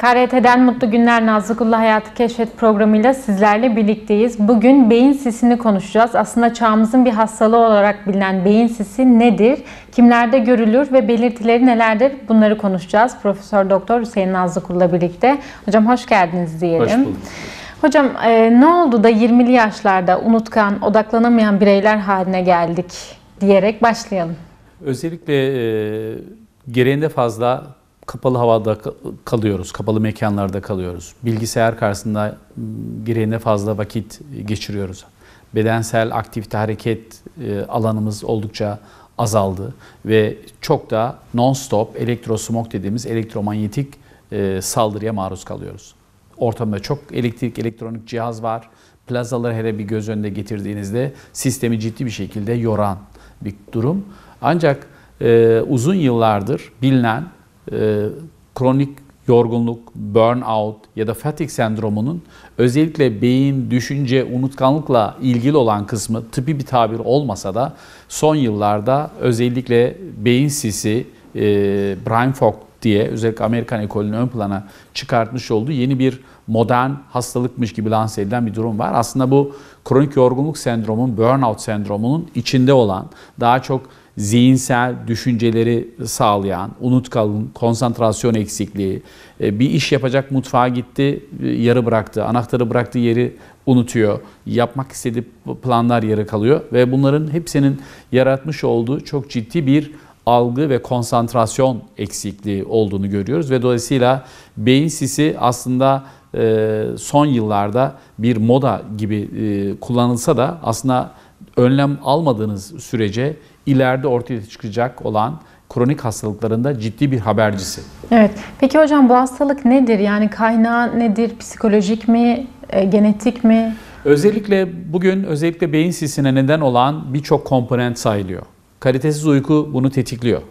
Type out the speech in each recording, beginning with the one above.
KRT'den Mutlu Günler Nazlıkullah Hayatı Keşfet programıyla sizlerle birlikteyiz. Bugün beyin sisini konuşacağız. Aslında çağımızın bir hastalığı olarak bilinen beyin sisi nedir? Kimlerde görülür ve belirtileri nelerdir? Bunları konuşacağız. Profesör Doktor Hüseyin Nazlıkullah'la birlikte. Hocam hoş geldiniz diyelim. Hoş bulduk. Hocam e, ne oldu da 20'li yaşlarda unutkan, odaklanamayan bireyler haline geldik diyerek başlayalım. Özellikle e, gereğinde fazla kapalı havada kalıyoruz, kapalı mekanlarda kalıyoruz. Bilgisayar karşısında gereğine fazla vakit geçiriyoruz. Bedensel aktivite, hareket e, alanımız oldukça azaldı ve çok da non-stop elektrosmog dediğimiz elektromanyetik e, saldırıya maruz kalıyoruz. Ortamda çok elektrik, elektronik cihaz var. Plazaları hele bir göz önünde getirdiğinizde sistemi ciddi bir şekilde yoran bir durum. Ancak e, uzun yıllardır bilinen e, kronik yorgunluk, burnout ya da fatigue sendromunun özellikle beyin, düşünce, unutkanlıkla ilgili olan kısmı tıbbi bir tabir olmasa da son yıllarda özellikle beyin sisi, e, brain fog diye özellikle Amerikan ekolünün ön plana çıkartmış olduğu yeni bir modern hastalıkmış gibi lanse edilen bir durum var. Aslında bu kronik yorgunluk sendromunun burnout sendromunun içinde olan, daha çok zihinsel düşünceleri sağlayan, unutkalın, konsantrasyon eksikliği, e, bir iş yapacak mutfağa gitti, e, yarı bıraktı, anahtarı bıraktığı yeri unutuyor, yapmak istediği planlar yarı kalıyor ve bunların hepsinin yaratmış olduğu çok ciddi bir algı ve konsantrasyon eksikliği olduğunu görüyoruz ve dolayısıyla beyin sisi aslında e, son yıllarda bir moda gibi e, kullanılsa da aslında önlem almadığınız sürece ileride ortaya çıkacak olan kronik hastalıklarında ciddi bir habercisi. Evet. Peki hocam bu hastalık nedir? Yani kaynağı nedir? Psikolojik mi? E, genetik mi? Özellikle bugün özellikle beyin sisine neden olan birçok komponent sayılıyor. Kalitesiz uyku bunu tetikliyor.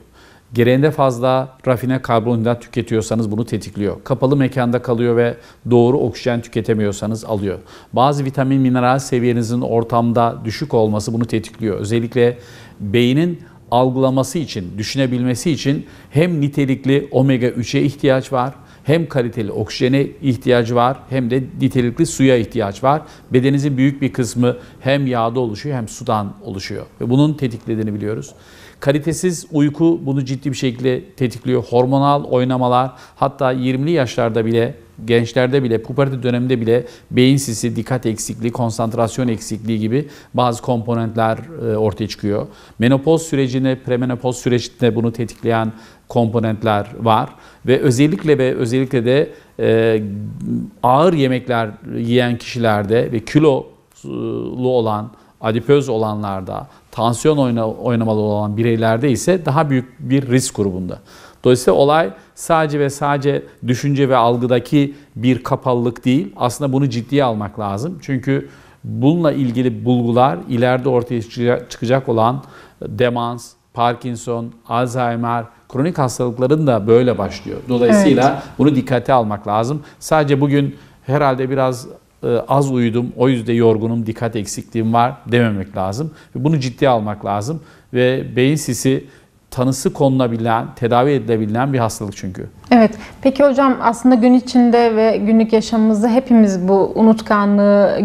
Gereğinde fazla rafine karbonhidrat tüketiyorsanız bunu tetikliyor. Kapalı mekanda kalıyor ve doğru oksijen tüketemiyorsanız alıyor. Bazı vitamin mineral seviyenizin ortamda düşük olması bunu tetikliyor. Özellikle beynin algılaması için, düşünebilmesi için hem nitelikli omega 3'e ihtiyaç var hem kaliteli oksijene ihtiyacı var hem de nitelikli suya ihtiyaç var. Bedeninizin büyük bir kısmı hem yağda oluşuyor hem sudan oluşuyor ve bunun tetiklediğini biliyoruz. Kalitesiz uyku bunu ciddi bir şekilde tetikliyor. Hormonal oynamalar hatta 20'li yaşlarda bile gençlerde bile puberte döneminde bile beyin sisi, dikkat eksikliği, konsantrasyon eksikliği gibi bazı komponentler e, ortaya çıkıyor. Menopoz sürecine, premenopoz sürecinde bunu tetikleyen komponentler var ve özellikle ve özellikle de e, ağır yemekler yiyen kişilerde ve kilolu e, olan adipöz olanlarda, tansiyon oynamalı olan bireylerde ise daha büyük bir risk grubunda. Dolayısıyla olay sadece ve sadece düşünce ve algıdaki bir kapalılık değil. Aslında bunu ciddiye almak lazım. Çünkü bununla ilgili bulgular ileride ortaya çıkacak olan demans, Parkinson, Alzheimer, kronik hastalıkların da böyle başlıyor. Dolayısıyla evet. bunu dikkate almak lazım. Sadece bugün herhalde biraz ee, az uyudum, o yüzden yorgunum, dikkat eksikliğim var dememek lazım. Bunu ciddiye almak lazım ve beyin sisi tanısı konulabilen, tedavi edilebilen bir hastalık çünkü. Evet. Peki hocam aslında gün içinde ve günlük yaşamımızda hepimiz bu unutkanlığı,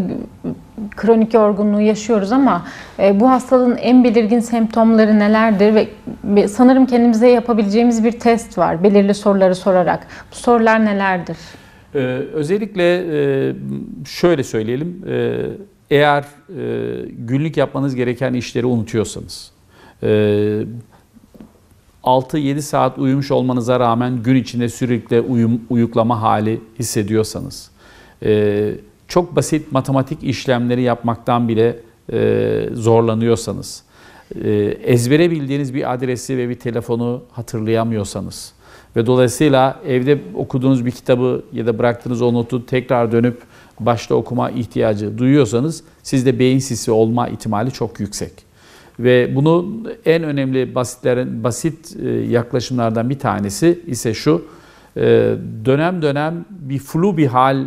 kronik yorgunluğu yaşıyoruz ama e, bu hastalığın en belirgin semptomları nelerdir ve sanırım kendimize yapabileceğimiz bir test var. Belirli soruları sorarak. Bu sorular nelerdir? Ee, özellikle e, şöyle söyleyelim, e, eğer e, günlük yapmanız gereken işleri unutuyorsanız, e, 6-7 saat uyumuş olmanıza rağmen gün içinde sürekli uyum, uyuklama hali hissediyorsanız, e, çok basit matematik işlemleri yapmaktan bile e, zorlanıyorsanız, e, ezbere bildiğiniz bir adresi ve bir telefonu hatırlayamıyorsanız, ve dolayısıyla evde okuduğunuz bir kitabı ya da bıraktığınız o notu tekrar dönüp başta okuma ihtiyacı duyuyorsanız sizde beyin sisi olma ihtimali çok yüksek. Ve bunu en önemli basitlerin basit e, yaklaşımlardan bir tanesi ise şu. E, dönem dönem bir flu bir hal e,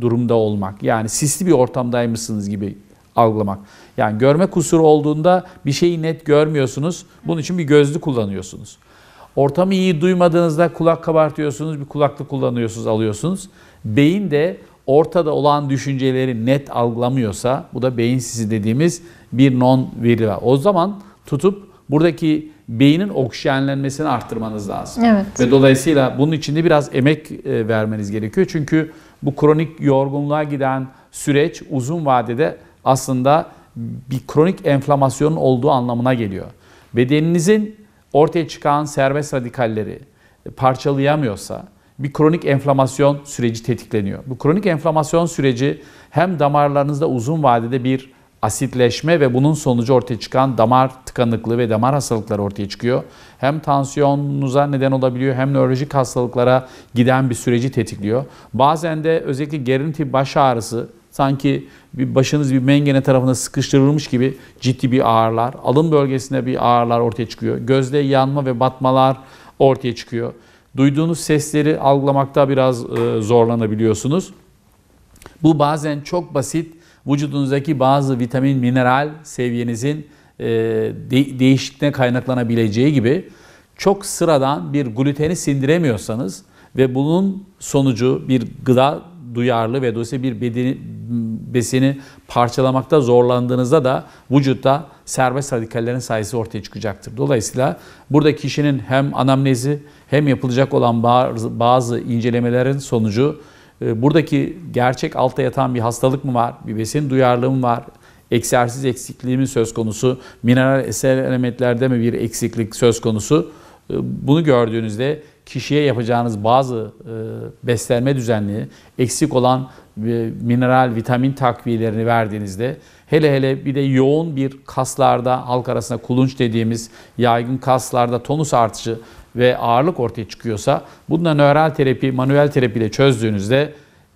durumda olmak. Yani sisli bir ortamdaymışsınız gibi algılamak. Yani görme kusuru olduğunda bir şeyi net görmüyorsunuz. Bunun için bir gözlü kullanıyorsunuz. Ortamı iyi duymadığınızda kulak kabartıyorsunuz, bir kulaklık kullanıyorsunuz, alıyorsunuz. Beyin de ortada olan düşünceleri net algılamıyorsa, bu da beyin sizi dediğimiz bir non veri var. O zaman tutup buradaki beynin oksijenlenmesini arttırmanız lazım. Evet. Ve dolayısıyla bunun için de biraz emek e, vermeniz gerekiyor. Çünkü bu kronik yorgunluğa giden süreç uzun vadede aslında bir kronik enflamasyonun olduğu anlamına geliyor. Bedeninizin ortaya çıkan serbest radikalleri parçalayamıyorsa bir kronik enflamasyon süreci tetikleniyor. Bu kronik enflamasyon süreci hem damarlarınızda uzun vadede bir asitleşme ve bunun sonucu ortaya çıkan damar tıkanıklığı ve damar hastalıkları ortaya çıkıyor. Hem tansiyonunuza neden olabiliyor hem nörolojik hastalıklara giden bir süreci tetikliyor. Bazen de özellikle gerinti baş ağrısı sanki bir başınız bir mengene tarafına sıkıştırılmış gibi ciddi bir ağrılar, alın bölgesinde bir ağrılar ortaya çıkıyor. Gözde yanma ve batmalar ortaya çıkıyor. Duyduğunuz sesleri algılamakta biraz e, zorlanabiliyorsunuz. Bu bazen çok basit vücudunuzdaki bazı vitamin, mineral seviyenizin e, değişikliğine kaynaklanabileceği gibi çok sıradan bir gluteni sindiremiyorsanız ve bunun sonucu bir gıda duyarlı ve dolayısıyla bir bedeni, besini parçalamakta zorlandığınızda da vücutta serbest radikallerin sayısı ortaya çıkacaktır. Dolayısıyla burada kişinin hem anamnezi hem yapılacak olan bazı, incelemelerin sonucu e, buradaki gerçek altta yatan bir hastalık mı var, bir besin duyarlılığı mı var, egzersiz eksikliği mi söz konusu, mineral eser elementlerde mi bir eksiklik söz konusu e, bunu gördüğünüzde kişiye yapacağınız bazı e, beslenme düzenliği, eksik olan e, mineral, vitamin takviyelerini verdiğinizde hele hele bir de yoğun bir kaslarda halk arasında kulunç dediğimiz yaygın kaslarda tonus artışı ve ağırlık ortaya çıkıyorsa bununla nöral terapi, manuel terapiyle çözdüğünüzde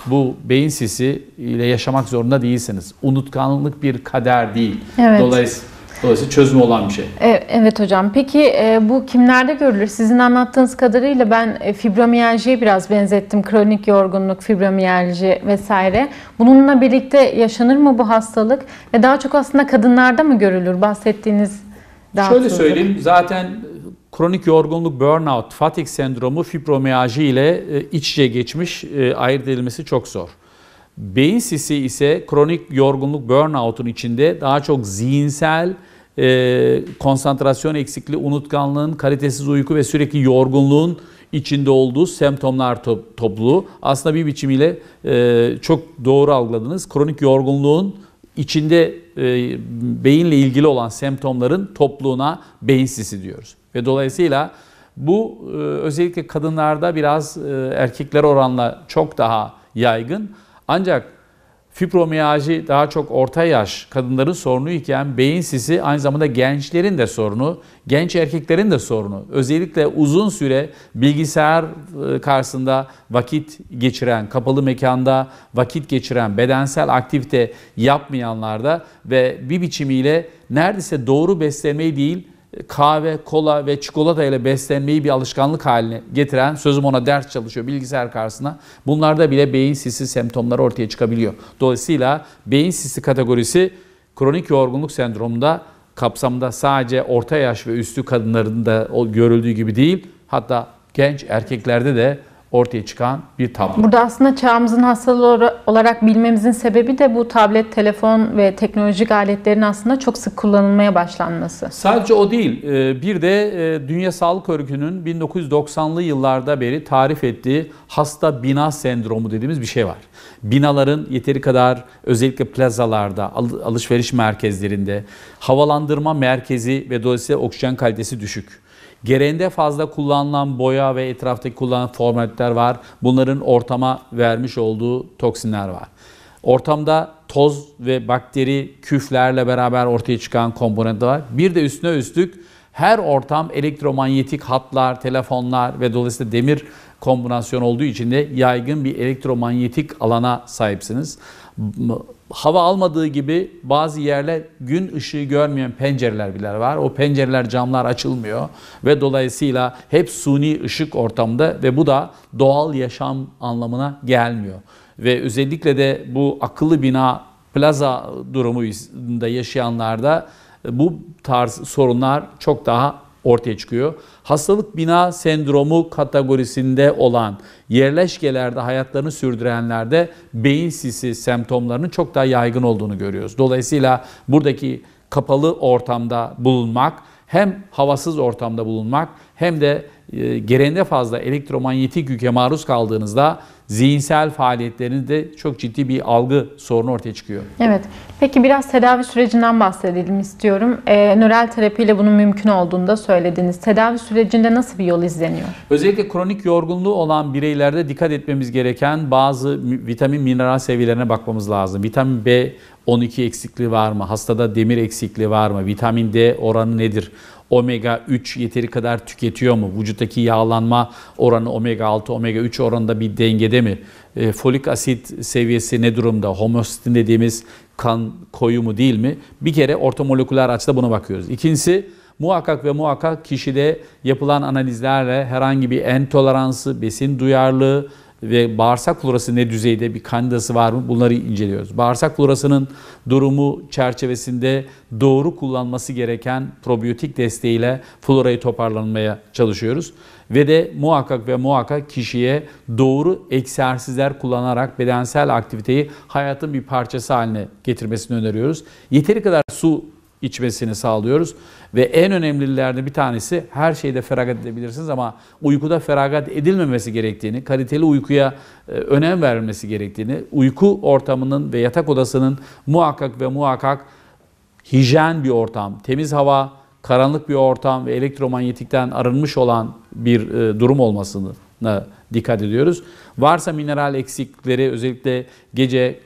bu beyin sisi ile yaşamak zorunda değilsiniz. Unutkanlık bir kader değil. Evet. Dolayısıyla Dolayısıyla çözümü olan bir şey. E, evet hocam. Peki e, bu kimlerde görülür? Sizin anlattığınız kadarıyla ben e, fibromiyaljiye biraz benzettim. Kronik yorgunluk, fibromiyalji vesaire. Bununla birlikte yaşanır mı bu hastalık? Ve daha çok aslında kadınlarda mı görülür bahsettiğiniz Şöyle söyleyeyim. Zaten kronik yorgunluk, burnout, fatigue sendromu fibromiyalji ile iç içe geçmiş ayırt edilmesi çok zor. Beyin sisi ise kronik yorgunluk burnout'un içinde daha çok zihinsel e, konsantrasyon eksikliği, unutkanlığın, kalitesiz uyku ve sürekli yorgunluğun içinde olduğu semptomlar to- topluluğu. Aslında bir biçimiyle e, çok doğru algıladınız. Kronik yorgunluğun içinde e, beyinle ilgili olan semptomların topluluğuna beyin sisi diyoruz. Ve dolayısıyla bu e, özellikle kadınlarda biraz e, erkekler oranla çok daha yaygın. Ancak fibromiyajı daha çok orta yaş kadınların sorunu iken beyin sisi aynı zamanda gençlerin de sorunu, genç erkeklerin de sorunu. Özellikle uzun süre bilgisayar ıı, karşısında vakit geçiren, kapalı mekanda vakit geçiren, bedensel aktivite yapmayanlarda ve bir biçimiyle neredeyse doğru beslemeyi değil, kahve, kola ve çikolata ile beslenmeyi bir alışkanlık haline getiren, sözüm ona ders çalışıyor bilgisayar karşısında, Bunlarda bile beyin sisi semptomları ortaya çıkabiliyor. Dolayısıyla beyin sisi kategorisi kronik yorgunluk sendromunda kapsamda sadece orta yaş ve üstü kadınların da görüldüğü gibi değil, hatta genç erkeklerde de ortaya çıkan bir tablo. Burada aslında çağımızın hastalığı olarak bilmemizin sebebi de bu tablet, telefon ve teknolojik aletlerin aslında çok sık kullanılmaya başlanması. Sadece o değil. E, bir de e, Dünya Sağlık Örgütü'nün 1990'lı yıllarda beri tarif ettiği hasta bina sendromu dediğimiz bir şey var. Binaların yeteri kadar özellikle plazalarda, alışveriş merkezlerinde havalandırma merkezi ve dolayısıyla oksijen kalitesi düşük Gereğinde fazla kullanılan boya ve etraftaki kullanılan formalitler var. Bunların ortama vermiş olduğu toksinler var. Ortamda toz ve bakteri küflerle beraber ortaya çıkan komponent var. Bir de üstüne üstlük her ortam elektromanyetik hatlar, telefonlar ve dolayısıyla demir kombinasyon olduğu için de yaygın bir elektromanyetik alana sahipsiniz hava almadığı gibi bazı yerler gün ışığı görmeyen pencereler bile var. O pencereler camlar açılmıyor ve dolayısıyla hep suni ışık ortamda ve bu da doğal yaşam anlamına gelmiyor. Ve özellikle de bu akıllı bina plaza durumunda yaşayanlarda bu tarz sorunlar çok daha ortaya çıkıyor. Hastalık bina sendromu kategorisinde olan yerleşkelerde hayatlarını sürdürenlerde beyin sisi semptomlarının çok daha yaygın olduğunu görüyoruz. Dolayısıyla buradaki kapalı ortamda bulunmak hem havasız ortamda bulunmak hem de e, gerende fazla elektromanyetik yüke maruz kaldığınızda zihinsel faaliyetlerinde çok ciddi bir algı sorunu ortaya çıkıyor. Evet. Peki biraz tedavi sürecinden bahsedelim istiyorum. E, ee, nörel terapiyle bunun mümkün olduğunu da söylediniz. Tedavi sürecinde nasıl bir yol izleniyor? Özellikle kronik yorgunluğu olan bireylerde dikkat etmemiz gereken bazı vitamin mineral seviyelerine bakmamız lazım. Vitamin B 12 eksikliği var mı? Hastada demir eksikliği var mı? Vitamin D oranı nedir? omega 3 yeteri kadar tüketiyor mu? Vücuttaki yağlanma oranı omega 6, omega 3 oranında bir dengede mi? E, folik asit seviyesi ne durumda? Homosistin dediğimiz kan koyu mu değil mi? Bir kere ortomoleküler açıda buna bakıyoruz. İkincisi muhakkak ve muhakkak kişide yapılan analizlerle herhangi bir en toleransı, besin duyarlılığı, ve bağırsak florası ne düzeyde bir kandidası var mı bunları inceliyoruz. Bağırsak florasının durumu çerçevesinde doğru kullanması gereken probiyotik desteğiyle florayı toparlanmaya çalışıyoruz. Ve de muhakkak ve muhakkak kişiye doğru egzersizler kullanarak bedensel aktiviteyi hayatın bir parçası haline getirmesini öneriyoruz. Yeteri kadar su içmesini sağlıyoruz. Ve en önemlilerden bir tanesi her şeyde feragat edebilirsiniz ama uykuda feragat edilmemesi gerektiğini, kaliteli uykuya e, önem verilmesi gerektiğini, uyku ortamının ve yatak odasının muhakkak ve muhakkak hijyen bir ortam, temiz hava, karanlık bir ortam ve elektromanyetikten arınmış olan bir e, durum olmasını dikkat ediyoruz. Varsa mineral eksikleri özellikle gece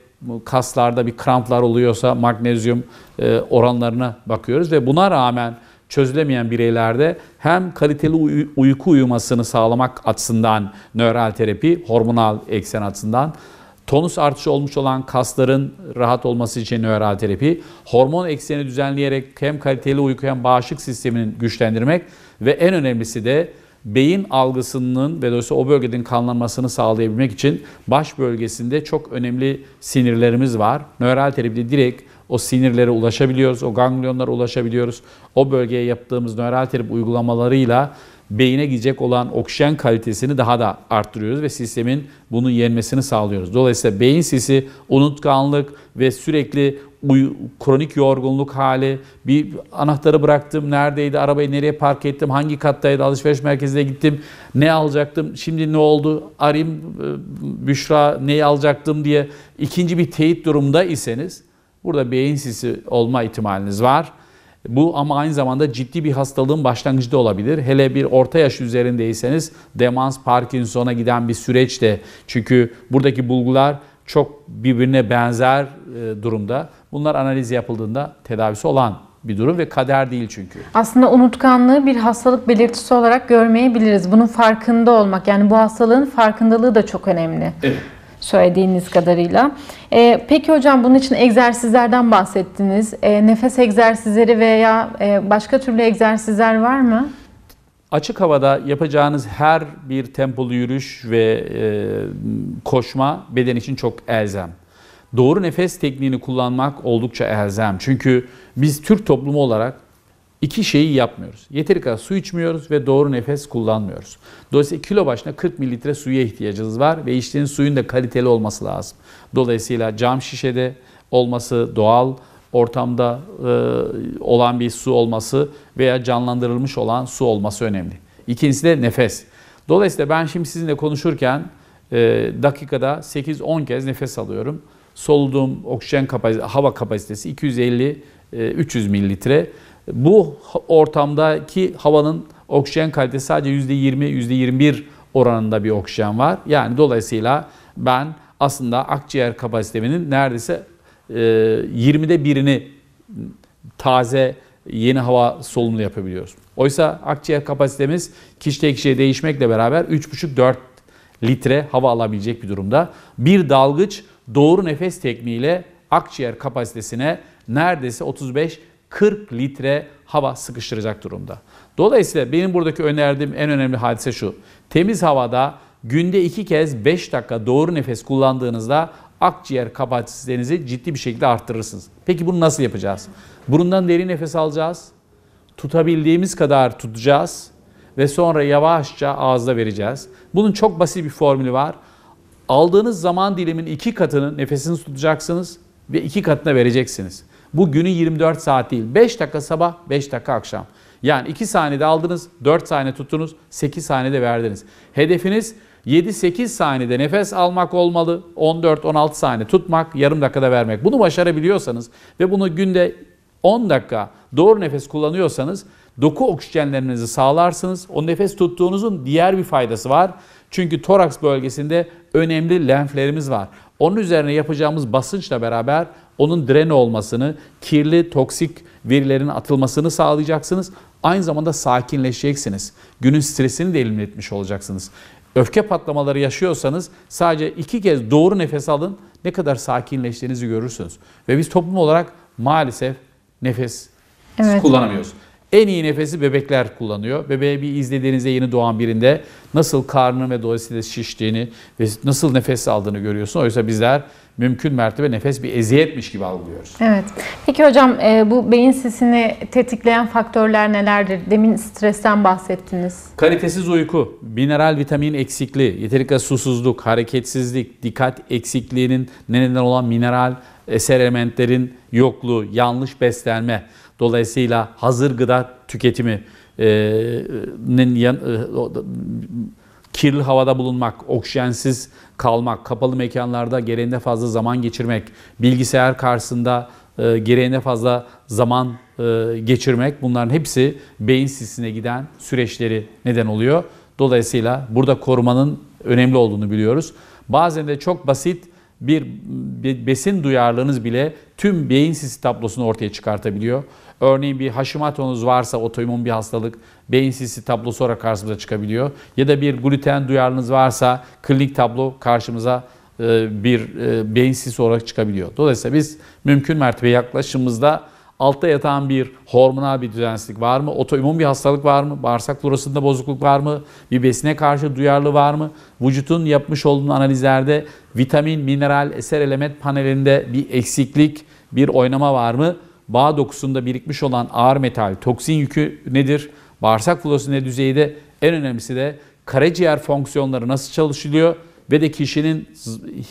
kaslarda bir kramplar oluyorsa magnezyum e, oranlarına bakıyoruz ve buna rağmen çözülemeyen bireylerde hem kaliteli uy- uyku uyumasını sağlamak açısından nöral terapi, hormonal eksen açısından tonus artışı olmuş olan kasların rahat olması için nöral terapi, hormon ekseni düzenleyerek hem kaliteli uyku hem bağışık sisteminin güçlendirmek ve en önemlisi de beyin algısının ve dolayısıyla o bölgenin kanlanmasını sağlayabilmek için baş bölgesinde çok önemli sinirlerimiz var. Nöral terapide direkt o sinirlere ulaşabiliyoruz, o ganglionlara ulaşabiliyoruz. O bölgeye yaptığımız nöral terapi uygulamalarıyla beyine gidecek olan oksijen kalitesini daha da arttırıyoruz ve sistemin bunu yenmesini sağlıyoruz. Dolayısıyla beyin sisi, unutkanlık ve sürekli uyu, kronik yorgunluk hali, bir anahtarı bıraktım, neredeydi, arabayı nereye park ettim, hangi kattaydı, alışveriş merkezine gittim, ne alacaktım, şimdi ne oldu, arayayım e, Büşra neyi alacaktım diye ikinci bir teyit durumda iseniz burada beyin sisi olma ihtimaliniz var. Bu ama aynı zamanda ciddi bir hastalığın başlangıcı da olabilir. Hele bir orta yaş üzerindeyseniz demans, Parkinson'a giden bir süreç de. Çünkü buradaki bulgular çok birbirine benzer e, durumda. Bunlar analiz yapıldığında tedavisi olan bir durum ve kader değil çünkü. Aslında unutkanlığı bir hastalık belirtisi olarak görmeyebiliriz. Bunun farkında olmak yani bu hastalığın farkındalığı da çok önemli. Evet söylediğiniz kadarıyla. E, peki hocam bunun için egzersizlerden bahsettiniz. E, nefes egzersizleri veya e, başka türlü egzersizler var mı? Açık havada yapacağınız her bir tempolu yürüyüş ve e, koşma beden için çok elzem. Doğru nefes tekniğini kullanmak oldukça elzem. Çünkü biz Türk toplumu olarak İki şeyi yapmıyoruz. Yeteri kadar su içmiyoruz ve doğru nefes kullanmıyoruz. Dolayısıyla kilo başına 40 mililitre suya ihtiyacımız var ve içtiğiniz suyun da kaliteli olması lazım. Dolayısıyla cam şişede olması doğal, ortamda e, olan bir su olması veya canlandırılmış olan su olması önemli. İkincisi de nefes. Dolayısıyla ben şimdi sizinle konuşurken e, dakikada 8-10 kez nefes alıyorum. Soluduğum oksijen kapasitesi, hava kapasitesi 250 300 e, mililitre bu ortamdaki havanın oksijen kalitesi sadece %20, %21 oranında bir oksijen var. Yani dolayısıyla ben aslında akciğer kapasiteminin neredeyse 20'de e, birini taze yeni hava solunumu yapabiliyoruz. Oysa akciğer kapasitemiz kişiye kişiye değişmekle beraber 3,5-4 litre hava alabilecek bir durumda. Bir dalgıç doğru nefes tekniğiyle akciğer kapasitesine neredeyse 35 40 litre hava sıkıştıracak durumda. Dolayısıyla benim buradaki önerdiğim en önemli hadise şu. Temiz havada günde 2 kez 5 dakika doğru nefes kullandığınızda akciğer kapasitenizi ciddi bir şekilde arttırırsınız. Peki bunu nasıl yapacağız? Burundan derin nefes alacağız. Tutabildiğimiz kadar tutacağız ve sonra yavaşça ağızda vereceğiz. Bunun çok basit bir formülü var. Aldığınız zaman dilimin iki katını nefesiniz tutacaksınız ve iki katına vereceksiniz. Bu günü 24 saat değil. 5 dakika sabah, 5 dakika akşam. Yani 2 saniyede aldınız, 4 saniye tuttunuz, 8 saniyede verdiniz. Hedefiniz 7-8 saniyede nefes almak olmalı. 14-16 saniye tutmak, yarım dakikada vermek. Bunu başarabiliyorsanız ve bunu günde 10 dakika doğru nefes kullanıyorsanız doku oksijenlerinizi sağlarsınız. O nefes tuttuğunuzun diğer bir faydası var. Çünkü toraks bölgesinde önemli lenflerimiz var. Onun üzerine yapacağımız basınçla beraber onun dren olmasını, kirli, toksik verilerin atılmasını sağlayacaksınız. Aynı zamanda sakinleşeceksiniz. Günün stresini de elimletmiş olacaksınız. Öfke patlamaları yaşıyorsanız sadece iki kez doğru nefes alın. Ne kadar sakinleştiğinizi görürsünüz. Ve biz toplum olarak maalesef nefes evet. kullanamıyoruz. En iyi nefesi bebekler kullanıyor. Bebeğe bir izlediğinizde yeni doğan birinde nasıl karnı ve dolayısıyla şiştiğini ve nasıl nefes aldığını görüyorsun. Oysa bizler mümkün mertebe nefes bir eziyetmiş gibi algılıyoruz. Evet. Peki hocam e, bu beyin sesini tetikleyen faktörler nelerdir? Demin stresten bahsettiniz. Kalitesiz uyku, mineral vitamin eksikliği, yeterli kadar susuzluk, hareketsizlik, dikkat eksikliğinin neden olan mineral eser elementlerin yokluğu, yanlış beslenme, Dolayısıyla hazır gıda tüketimi'nin e, yan, e, kirli havada bulunmak, oksijensiz kalmak, kapalı mekanlarda gereğinde fazla zaman geçirmek, bilgisayar karşısında e, gereğine fazla zaman e, geçirmek bunların hepsi beyin sisine giden süreçleri neden oluyor. Dolayısıyla burada korumanın önemli olduğunu biliyoruz. Bazen de çok basit bir besin duyarlılığınız bile tüm beyin sisi tablosunu ortaya çıkartabiliyor. Örneğin bir Hashimoto'nuz varsa otoimmün bir hastalık beyin sisi tablosu olarak karşımıza çıkabiliyor. Ya da bir gluten duyarlılığınız varsa klinik tablo karşımıza e, bir e, beyin sisi olarak çıkabiliyor. Dolayısıyla biz mümkün mertebe yaklaşımımızda Altta yatan bir hormonal bir düzensizlik var mı? Otoimmün bir hastalık var mı? Bağırsak florasında bozukluk var mı? Bir besine karşı duyarlı var mı? Vücutun yapmış olduğu analizlerde vitamin, mineral, eser element panelinde bir eksiklik, bir oynama var mı? Bağ dokusunda birikmiş olan ağır metal, toksin yükü nedir? Bağırsak florası ne düzeyde? En önemlisi de karaciğer fonksiyonları nasıl çalışılıyor? Ve de kişinin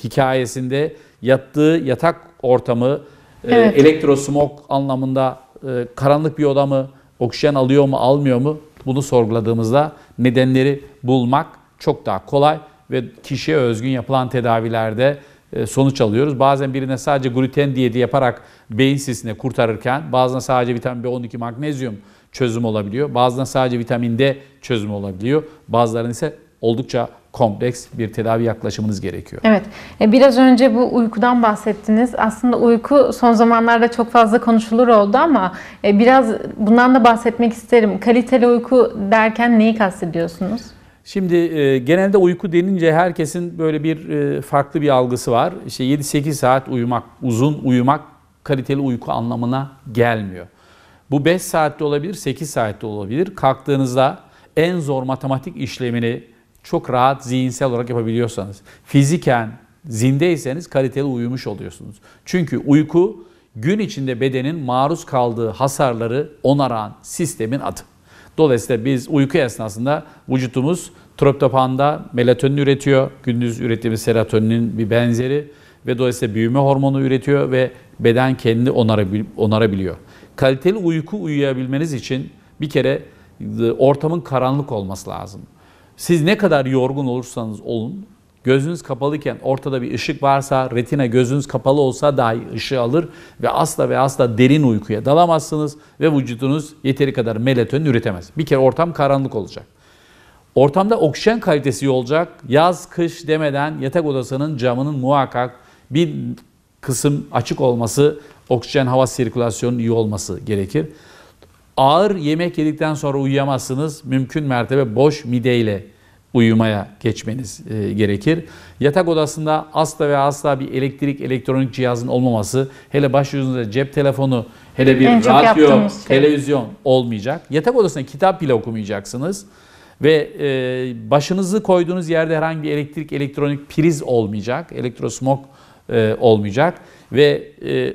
hikayesinde yattığı yatak ortamı, ee, evet. Elektrosmog anlamında e, karanlık bir oda mı, oksijen alıyor mu, almıyor mu bunu sorguladığımızda nedenleri bulmak çok daha kolay ve kişiye özgün yapılan tedavilerde e, sonuç alıyoruz. Bazen birine sadece gluten diyeti yaparak beyin sisini kurtarırken bazen sadece vitamin B12 magnezyum çözüm olabiliyor. Bazılarına sadece vitamin D çözüm olabiliyor. Bazılarının ise oldukça kompleks bir tedavi yaklaşımınız gerekiyor. Evet. E, biraz önce bu uykudan bahsettiniz. Aslında uyku son zamanlarda çok fazla konuşulur oldu ama e, biraz bundan da bahsetmek isterim. Kaliteli uyku derken neyi kastediyorsunuz? Şimdi e, genelde uyku denince herkesin böyle bir e, farklı bir algısı var. İşte 7-8 saat uyumak, uzun uyumak kaliteli uyku anlamına gelmiyor. Bu 5 saatte olabilir, 8 saatte olabilir. Kalktığınızda en zor matematik işlemini çok rahat zihinsel olarak yapabiliyorsanız, fiziken zindeyseniz kaliteli uyumuş oluyorsunuz. Çünkü uyku gün içinde bedenin maruz kaldığı hasarları onaran sistemin adı. Dolayısıyla biz uyku esnasında vücutumuz troptopanda melatonin üretiyor. Gündüz ürettiğimiz serotoninin bir benzeri ve dolayısıyla büyüme hormonu üretiyor ve beden kendini onarabiliyor. Kaliteli uyku uyuyabilmeniz için bir kere e, ortamın karanlık olması lazım. Siz ne kadar yorgun olursanız olun, gözünüz kapalıken ortada bir ışık varsa, retina gözünüz kapalı olsa dahi ışığı alır ve asla ve asla derin uykuya dalamazsınız ve vücudunuz yeteri kadar melatonin üretemez. Bir kere ortam karanlık olacak. Ortamda oksijen kalitesi iyi olacak. Yaz, kış demeden yatak odasının camının muhakkak bir kısım açık olması, oksijen hava sirkülasyonunun iyi olması gerekir. Ağır yemek yedikten sonra uyuyamazsınız. Mümkün mertebe boş mideyle uyumaya geçmeniz e, gerekir. Yatak odasında asla ve asla bir elektrik elektronik cihazın olmaması, hele başucunuzda cep telefonu, hele bir en radyo, şey. televizyon şey. olmayacak. Yatak odasında kitap bile okumayacaksınız ve e, başınızı koyduğunuz yerde herhangi bir elektrik elektronik priz olmayacak, elektrosmog e, olmayacak ve e,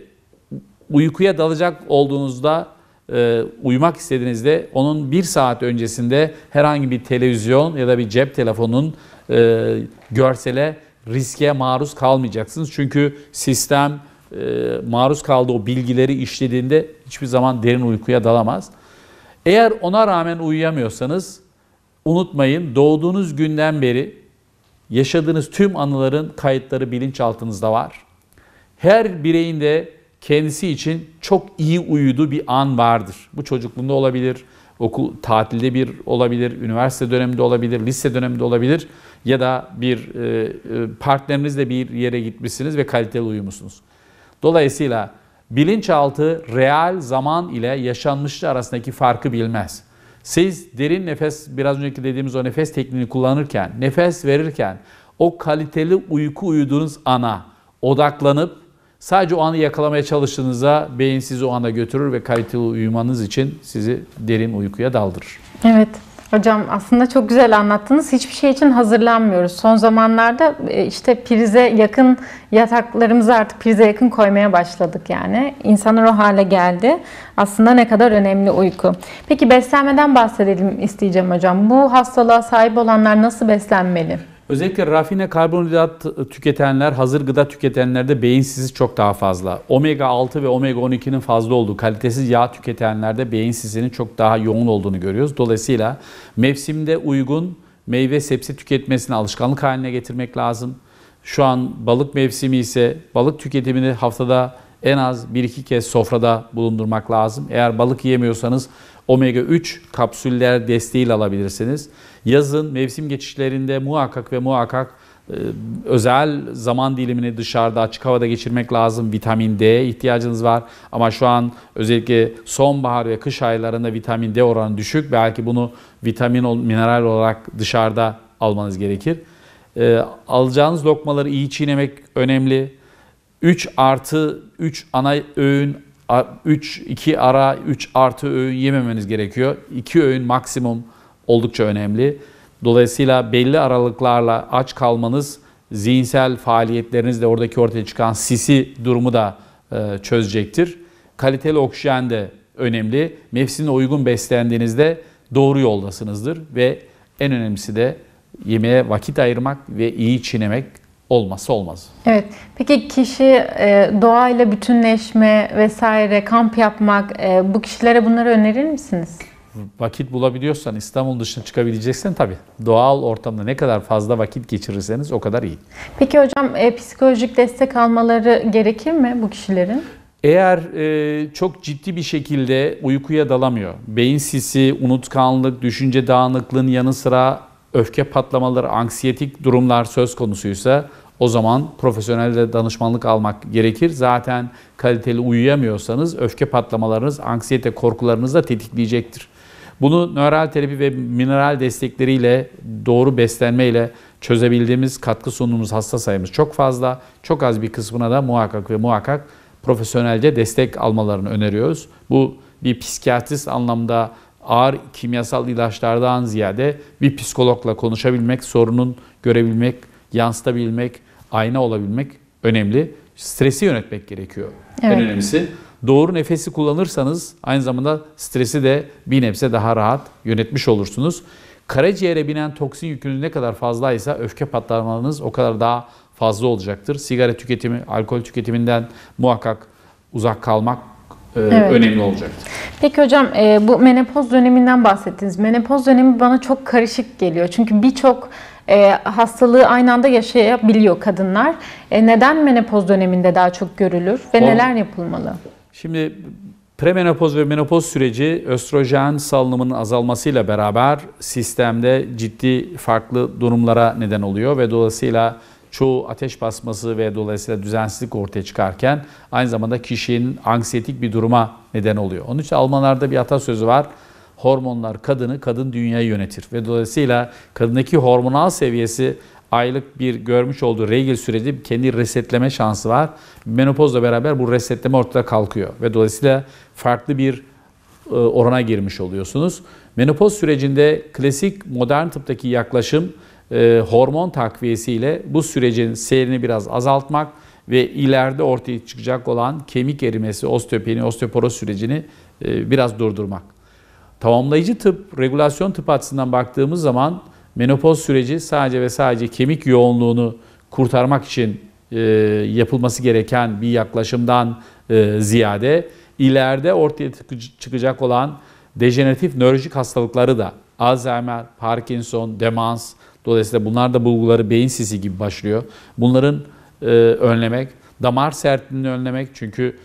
uykuya dalacak olduğunuzda e, uyumak istediğinizde onun bir saat öncesinde herhangi bir televizyon ya da bir cep telefonunun e, görsele riske maruz kalmayacaksınız. Çünkü sistem e, maruz kaldığı o bilgileri işlediğinde hiçbir zaman derin uykuya dalamaz. Eğer ona rağmen uyuyamıyorsanız unutmayın doğduğunuz günden beri yaşadığınız tüm anıların kayıtları bilinçaltınızda var. Her bireyin de kendisi için çok iyi uyuduğu bir an vardır. Bu çocukluğunda olabilir, okul tatilde bir olabilir, üniversite döneminde olabilir, lise döneminde olabilir ya da bir e, e, partnerinizle bir yere gitmişsiniz ve kaliteli uyumuşsunuz. Dolayısıyla bilinçaltı real zaman ile yaşanmışlığı arasındaki farkı bilmez. Siz derin nefes, biraz önceki dediğimiz o nefes tekniğini kullanırken, nefes verirken o kaliteli uyku uyuduğunuz ana odaklanıp Sadece o anı yakalamaya çalıştığınızda beyin sizi o ana götürür ve kaliteli uyumanız için sizi derin uykuya daldırır. Evet. Hocam aslında çok güzel anlattınız. Hiçbir şey için hazırlanmıyoruz. Son zamanlarda e, işte prize yakın yataklarımızı artık prize yakın koymaya başladık yani. İnsanlar o hale geldi. Aslında ne kadar önemli uyku. Peki beslenmeden bahsedelim isteyeceğim hocam. Bu hastalığa sahip olanlar nasıl beslenmeli? Özellikle rafine karbonhidrat tüketenler, hazır gıda tüketenlerde beyin sisi çok daha fazla. Omega 6 ve omega 12'nin fazla olduğu, kalitesiz yağ tüketenlerde beyin sisinin çok daha yoğun olduğunu görüyoruz. Dolayısıyla mevsimde uygun meyve sebze tüketmesini alışkanlık haline getirmek lazım. Şu an balık mevsimi ise balık tüketimini haftada en az 1-2 kez sofrada bulundurmak lazım. Eğer balık yemiyorsanız omega 3 kapsüller desteğiyle alabilirsiniz. Yazın mevsim geçişlerinde muhakkak ve muhakkak e, özel zaman dilimini dışarıda açık havada geçirmek lazım. Vitamin D ihtiyacınız var. Ama şu an özellikle sonbahar ve kış aylarında vitamin D oranı düşük. Belki bunu vitamin mineral olarak dışarıda almanız gerekir. E, alacağınız lokmaları iyi çiğnemek önemli. 3 artı 3 ana öğün 3 2 ara 3 artı öğün yememeniz gerekiyor. 2 öğün maksimum oldukça önemli. Dolayısıyla belli aralıklarla aç kalmanız zihinsel faaliyetlerinizle oradaki ortaya çıkan sisi durumu da e, çözecektir. Kaliteli oksijen de önemli. Mevsimine uygun beslendiğinizde doğru yoldasınızdır ve en önemlisi de yemeğe vakit ayırmak ve iyi çiğnemek olması olmaz. Evet. Peki kişi e, doğayla bütünleşme vesaire kamp yapmak e, bu kişilere bunları önerir misiniz? vakit bulabiliyorsan, İstanbul dışına çıkabileceksen tabii doğal ortamda ne kadar fazla vakit geçirirseniz o kadar iyi. Peki hocam e, psikolojik destek almaları gerekir mi bu kişilerin? Eğer e, çok ciddi bir şekilde uykuya dalamıyor, beyin sisi, unutkanlık, düşünce dağınıklığın yanı sıra öfke patlamaları, anksiyetik durumlar söz konusuysa o zaman profesyonelle danışmanlık almak gerekir. Zaten kaliteli uyuyamıyorsanız öfke patlamalarınız, anksiyete korkularınız da tetikleyecektir. Bunu nöral terapi ve mineral destekleriyle, doğru beslenmeyle çözebildiğimiz, katkı sunduğumuz hasta sayımız çok fazla. Çok az bir kısmına da muhakkak ve muhakkak profesyonelce destek almalarını öneriyoruz. Bu bir psikiyatrist anlamda ağır kimyasal ilaçlardan ziyade bir psikologla konuşabilmek, sorunun görebilmek, yansıtabilmek, ayna olabilmek önemli. Stresi yönetmek gerekiyor. Evet. En önemlisi doğru nefesi kullanırsanız aynı zamanda stresi de bir nebze daha rahat yönetmiş olursunuz. Karaciğere binen toksin yükünüz ne kadar fazlaysa öfke patlamanız o kadar daha fazla olacaktır. Sigara tüketimi, alkol tüketiminden muhakkak uzak kalmak e, evet. önemli olacaktır. Peki hocam e, bu menopoz döneminden bahsettiniz. Menopoz dönemi bana çok karışık geliyor. Çünkü birçok e, hastalığı aynı anda yaşayabiliyor kadınlar. Neden menopoz döneminde daha çok görülür ve o, neler yapılmalı? Şimdi premenopoz ve menopoz süreci östrojen salınımının azalmasıyla beraber sistemde ciddi farklı durumlara neden oluyor ve dolayısıyla çoğu ateş basması ve dolayısıyla düzensizlik ortaya çıkarken aynı zamanda kişinin anksiyetik bir duruma neden oluyor. Onun için Almanlarda bir atasözü var. Hormonlar kadını, kadın dünyayı yönetir ve dolayısıyla kadındaki hormonal seviyesi aylık bir görmüş olduğu regl süreci kendi resetleme şansı var. Menopozla beraber bu resetleme ortada kalkıyor ve dolayısıyla farklı bir e, orana girmiş oluyorsunuz. Menopoz sürecinde klasik modern tıptaki yaklaşım e, hormon takviyesiyle bu sürecin seyrini biraz azaltmak ve ileride ortaya çıkacak olan kemik erimesi, osteopeni, osteoporoz sürecini e, biraz durdurmak. Tamamlayıcı tıp, regülasyon tıp açısından baktığımız zaman menopoz süreci sadece ve sadece kemik yoğunluğunu kurtarmak için e, yapılması gereken bir yaklaşımdan e, ziyade ileride ortaya çıkacak olan dejeneratif nörolojik hastalıkları da Alzheimer, Parkinson, demans dolayısıyla bunlar da bulguları beyin sisi gibi başlıyor. Bunların e, önlemek, damar sertliğini önlemek çünkü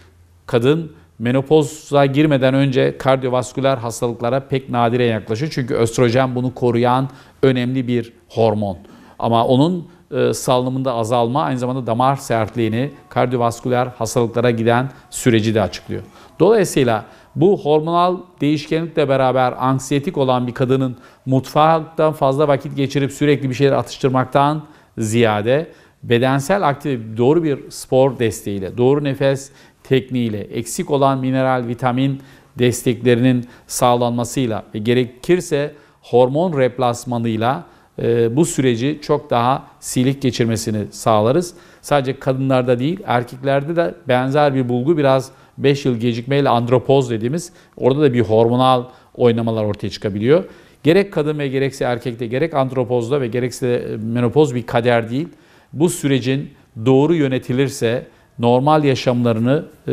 kadın menopoza girmeden önce kardiyovasküler hastalıklara pek nadire yaklaşıyor. Çünkü östrojen bunu koruyan önemli bir hormon. Ama onun e, salınımında azalma aynı zamanda damar sertliğini, kardiyovasküler hastalıklara giden süreci de açıklıyor. Dolayısıyla bu hormonal değişkenlikle beraber anksiyetik olan bir kadının mutfaktan fazla vakit geçirip sürekli bir şeyler atıştırmaktan ziyade bedensel aktif doğru bir spor desteğiyle, doğru nefes tekniğiyle eksik olan mineral, vitamin desteklerinin sağlanmasıyla ve gerekirse hormon replasmanıyla e, bu süreci çok daha silik geçirmesini sağlarız. Sadece kadınlarda değil erkeklerde de benzer bir bulgu biraz 5 yıl gecikmeyle andropoz dediğimiz orada da bir hormonal oynamalar ortaya çıkabiliyor. Gerek kadın ve gerekse erkekte gerek andropozda ve gerekse menopoz bir kader değil. Bu sürecin doğru yönetilirse normal yaşamlarını e,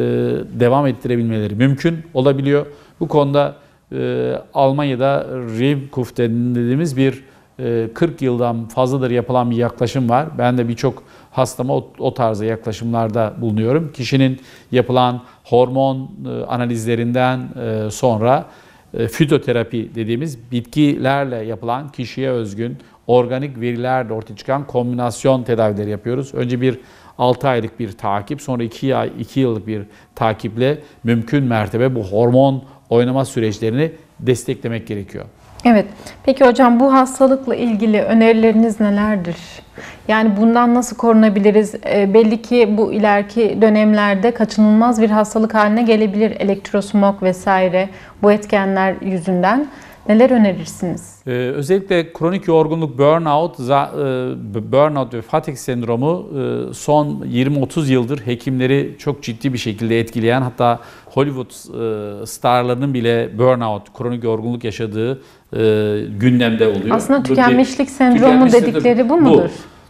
devam ettirebilmeleri mümkün olabiliyor. Bu konuda e, Almanya'da Rebkuf dediğimiz bir e, 40 yıldan fazladır yapılan bir yaklaşım var. Ben de birçok hastama o, o tarzda yaklaşımlarda bulunuyorum. Kişinin yapılan hormon e, analizlerinden e, sonra e, fitoterapi dediğimiz bitkilerle yapılan kişiye özgün organik verilerle ortaya çıkan kombinasyon tedavileri yapıyoruz. Önce bir 6 aylık bir takip, sonra 2 ay 2 yıllık bir takiple mümkün mertebe bu hormon oynama süreçlerini desteklemek gerekiyor. Evet. Peki hocam bu hastalıkla ilgili önerileriniz nelerdir? Yani bundan nasıl korunabiliriz? E, belli ki bu ileriki dönemlerde kaçınılmaz bir hastalık haline gelebilir elektrosmog vesaire bu etkenler yüzünden. Neler önerirsiniz? Ee, özellikle kronik yorgunluk, burnout, za, e, burnout ve fatigue sendromu e, son 20-30 yıldır hekimleri çok ciddi bir şekilde etkileyen hatta Hollywood e, starlarının bile burnout, kronik yorgunluk yaşadığı e, gündemde oluyor. Aslında tükenmişlik sendromu tükenmişlik dedikleri bu mudur? Bu.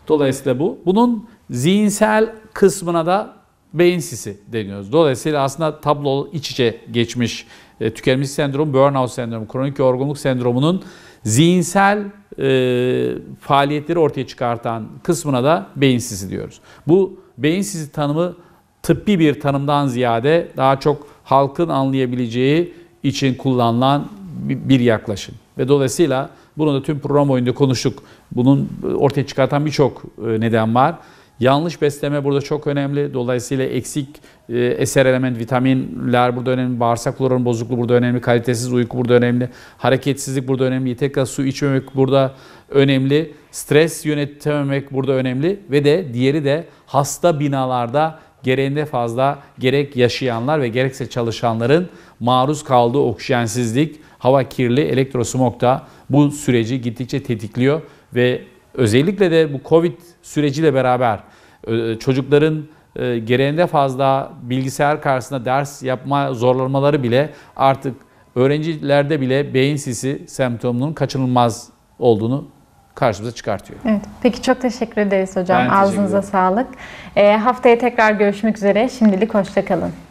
Dolayısıyla bu. Bunun zihinsel kısmına da beyin sisi deniyoruz. Dolayısıyla aslında tablo iç içe geçmiş e, tükenmişlik sendromu, burnout sendromu, kronik yorgunluk sendromunun zihinsel e, faaliyetleri ortaya çıkartan kısmına da beyinsizi diyoruz. Bu beyinsizi tanımı tıbbi bir tanımdan ziyade daha çok halkın anlayabileceği için kullanılan bir yaklaşım. Ve dolayısıyla bunu da tüm program boyunca konuştuk. Bunun e, ortaya çıkartan birçok e, neden var. Yanlış besleme burada çok önemli. Dolayısıyla eksik e, eser element, vitaminler burada önemli. Bağırsak floranın bozukluğu burada önemli. Kalitesiz uyku burada önemli. Hareketsizlik burada önemli. Yeteri su içmemek burada önemli. Stres yönetememek burada önemli. Ve de diğeri de hasta binalarda gereğinde fazla gerek yaşayanlar ve gerekse çalışanların maruz kaldığı oksijensizlik, hava kirli, elektrosmog da bu süreci gittikçe tetikliyor ve Özellikle de bu Covid süreciyle beraber e, çocukların e, gereğinde fazla bilgisayar karşısında ders yapma zorlanmaları bile artık öğrencilerde bile beyin sisi semptomunun kaçınılmaz olduğunu karşımıza çıkartıyor. Evet. Peki çok teşekkür ederiz hocam. Ben Ağzınıza sağlık. E, haftaya tekrar görüşmek üzere. Şimdilik hoşça kalın.